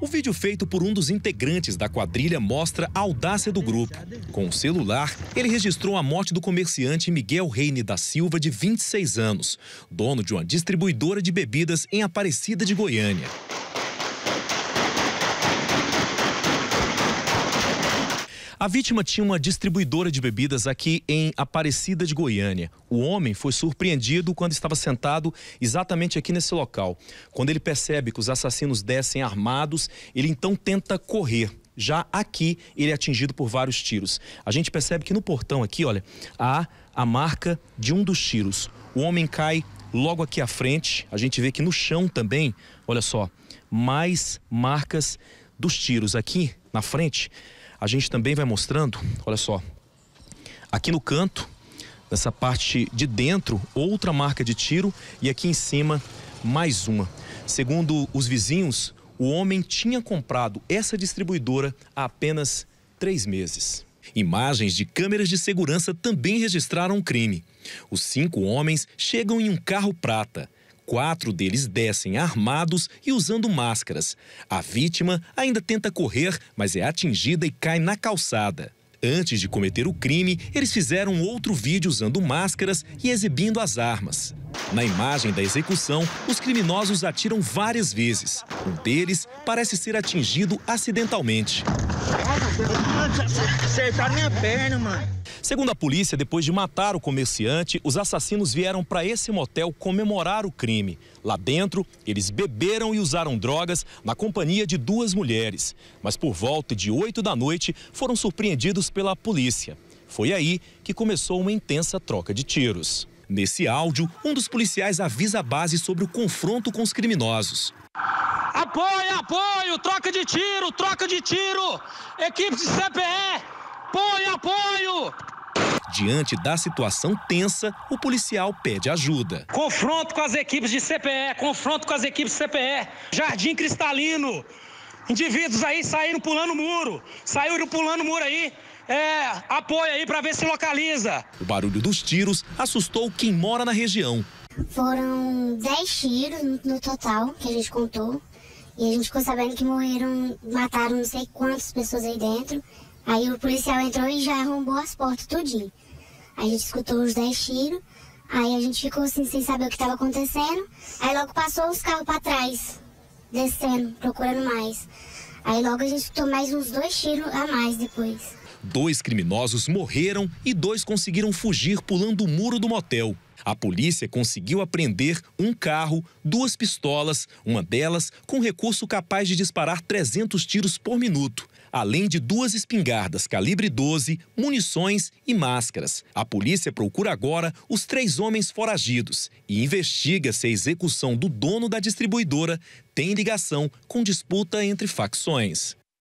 O vídeo feito por um dos integrantes da quadrilha mostra a audácia do grupo. Com o celular, ele registrou a morte do comerciante Miguel Reine da Silva, de 26 anos, dono de uma distribuidora de bebidas em Aparecida de Goiânia. A vítima tinha uma distribuidora de bebidas aqui em Aparecida de Goiânia. O homem foi surpreendido quando estava sentado exatamente aqui nesse local. Quando ele percebe que os assassinos descem armados, ele então tenta correr. Já aqui, ele é atingido por vários tiros. A gente percebe que no portão aqui, olha, há a marca de um dos tiros. O homem cai logo aqui à frente. A gente vê que no chão também, olha só, mais marcas dos tiros aqui na frente a gente também vai mostrando, olha só, aqui no canto, nessa parte de dentro, outra marca de tiro e aqui em cima, mais uma. Segundo os vizinhos, o homem tinha comprado essa distribuidora há apenas três meses. Imagens de câmeras de segurança também registraram o crime. Os cinco homens chegam em um carro prata. Quatro deles descem armados e usando máscaras. A vítima ainda tenta correr, mas é atingida e cai na calçada. Antes de cometer o crime, eles fizeram outro vídeo usando máscaras e exibindo as armas. Na imagem da execução, os criminosos atiram várias vezes. Um deles parece ser atingido acidentalmente. Acertaram tá minha perna, mano. Segundo a polícia, depois de matar o comerciante, os assassinos vieram para esse motel comemorar o crime. Lá dentro, eles beberam e usaram drogas na companhia de duas mulheres. Mas por volta de 8 da noite, foram surpreendidos pela polícia. Foi aí que começou uma intensa troca de tiros. Nesse áudio, um dos policiais avisa a base sobre o confronto com os criminosos. Apoio, apoio, troca de tiro, troca de tiro, equipe de CPE, apoio, apoio! Diante da situação tensa, o policial pede ajuda. Confronto com as equipes de CPE, confronto com as equipes de CPE, Jardim Cristalino. Indivíduos aí saíram pulando muro, saíram pulando muro aí, é, apoia aí para ver se localiza. O barulho dos tiros assustou quem mora na região. Foram 10 tiros no total que a gente contou. E a gente ficou sabendo que morreram, mataram não sei quantas pessoas aí dentro. Aí o policial entrou e já arrombou as portas tudinho. Aí a gente escutou os 10 tiros, aí a gente ficou assim sem saber o que estava acontecendo. Aí logo passou os carros para trás, descendo, procurando mais. Aí logo a gente escutou mais uns dois tiros a mais depois. Dois criminosos morreram e dois conseguiram fugir pulando o muro do motel. A polícia conseguiu apreender um carro, duas pistolas, uma delas com recurso capaz de disparar 300 tiros por minuto, além de duas espingardas calibre 12, munições e máscaras. A polícia procura agora os três homens foragidos e investiga se a execução do dono da distribuidora tem ligação com disputa entre facções.